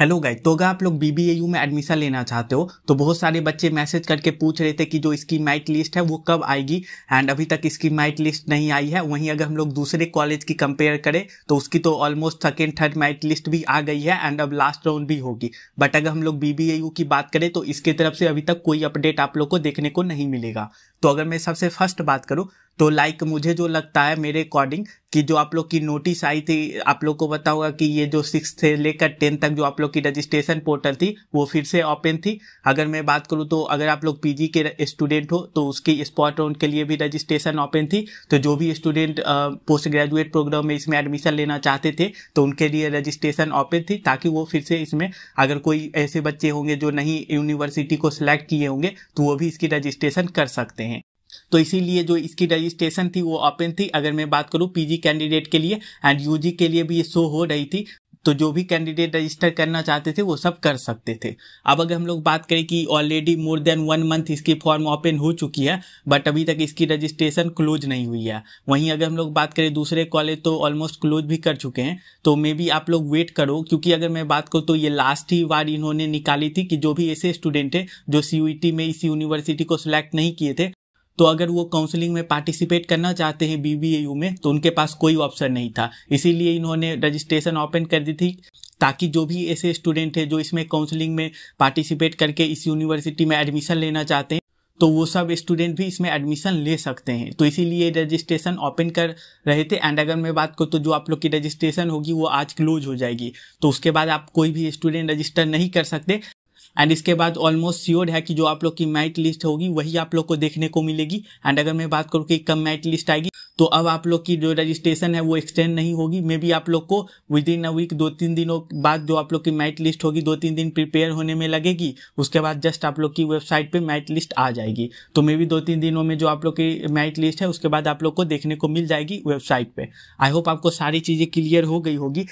hello गाय तो अगर आप लोग बी में एडमिशन लेना चाहते हो तो बहुत सारे बच्चे मैसेज करके पूछ रहे थे कि जो इसकी माइट लिस्ट है वो कब आएगी एंड अभी तक इसकी माइट लिस्ट नहीं आई है वहीं अगर हम लोग दूसरे कॉलेज की कंपेयर करें तो उसकी तो almost second third merit list भी आ गई है एंड अब लास्ट राउंड भी होगी बट अगर हम लोग बी की बात करें तो इसके तरफ से अभी तक कोई अपडेट आप लोग को देखने को नहीं मिलेगा तो अगर मैं सबसे फर्स्ट बात करूँ तो लाइक मुझे जो लगता है मेरे अकॉर्डिंग कि जो आप लोग की नोटिस आई थी आप लोग को बताऊंगा कि ये जो सिक्स से लेकर टेन तक जो आप लोग की रजिस्ट्रेशन पोर्टल थी वो फिर से ओपन थी अगर मैं बात करूँ तो अगर आप लोग पीजी के स्टूडेंट हो तो उसकी स्पॉट राउंड के लिए भी रजिस्ट्रेशन ओपन थी तो जो भी स्टूडेंट पोस्ट ग्रेजुएट प्रोग्राम में इसमें एडमिशन लेना चाहते थे तो उनके लिए रजिस्ट्रेशन ओपन थी ताकि वो फिर से इसमें अगर कोई ऐसे बच्चे होंगे जो नहीं यूनिवर्सिटी को सिलेक्ट किए होंगे तो वो भी इसकी रजिस्ट्रेशन कर सकते हैं तो इसीलिए जो इसकी रजिस्ट्रेशन थी वो ओपन थी अगर मैं बात करूँ पीजी कैंडिडेट के लिए एंड यूजी के लिए भी ये शो हो रही थी तो जो भी कैंडिडेट रजिस्टर करना चाहते थे वो सब कर सकते थे अब अगर हम लोग बात करें कि already more than one month इसकी फॉर्म ओपन हो चुकी है बट अभी तक इसकी रजिस्ट्रेशन क्लोज नहीं हुई है वहीं अगर हम लोग बात करें दूसरे कॉलेज तो ऑलमोस्ट क्लोज भी कर चुके हैं तो मे बी आप लोग वेट करो क्योंकि अगर मैं बात करूँ तो ये लास्ट ही बार इन्होंने निकाली थी कि जो भी ऐसे स्टूडेंट है जो सी e में इस यूनिवर्सिटी को सिलेक्ट नहीं किए थे तो अगर वो काउंसलिंग में पार्टिसिपेट करना चाहते हैं बीबीएयू में तो उनके पास कोई ऑप्शन नहीं था इसीलिए इन्होंने रजिस्ट्रेशन ओपन कर दी थी ताकि जो भी ऐसे स्टूडेंट है जो इसमें काउंसलिंग में पार्टिसिपेट करके इस यूनिवर्सिटी में एडमिशन लेना चाहते हैं तो वो सब स्टूडेंट भी इसमें एडमिशन ले सकते हैं तो इसीलिए रजिस्ट्रेशन ओपन कर रहे थे एंड अगर मैं बात करूँ तो जो आप लोग की रजिस्ट्रेशन होगी वो आज क्लोज हो जाएगी तो उसके बाद आप कोई भी स्टूडेंट रजिस्टर नहीं कर सकते एंड इसके बाद ऑलमोस्ट श्योर है कि जो आप लोग की मैट लिस्ट होगी वही आप लोग को देखने को मिलेगी एंड अगर मैं बात करूँ कि कम मैट लिस्ट आएगी तो अब आप लोग की जो रजिस्ट्रेशन है वो एक्सटेंड नहीं होगी मे बी आप लोग को विद इन अ वीक दो तीन दिनों बाद जो आप लोग की मैट लिस्ट होगी दो तीन दिन प्रिपेयर होने में लगेगी उसके बाद जस्ट आप लोग की वेबसाइट पे मैट लिस्ट आ जाएगी तो मे बी दो तीन दिनों में जो आप लोग की मैट लिस्ट है उसके बाद आप लोग को देखने को मिल जाएगी वेबसाइट पर आई होप आपको सारी चीज़ें क्लियर हो गई होगी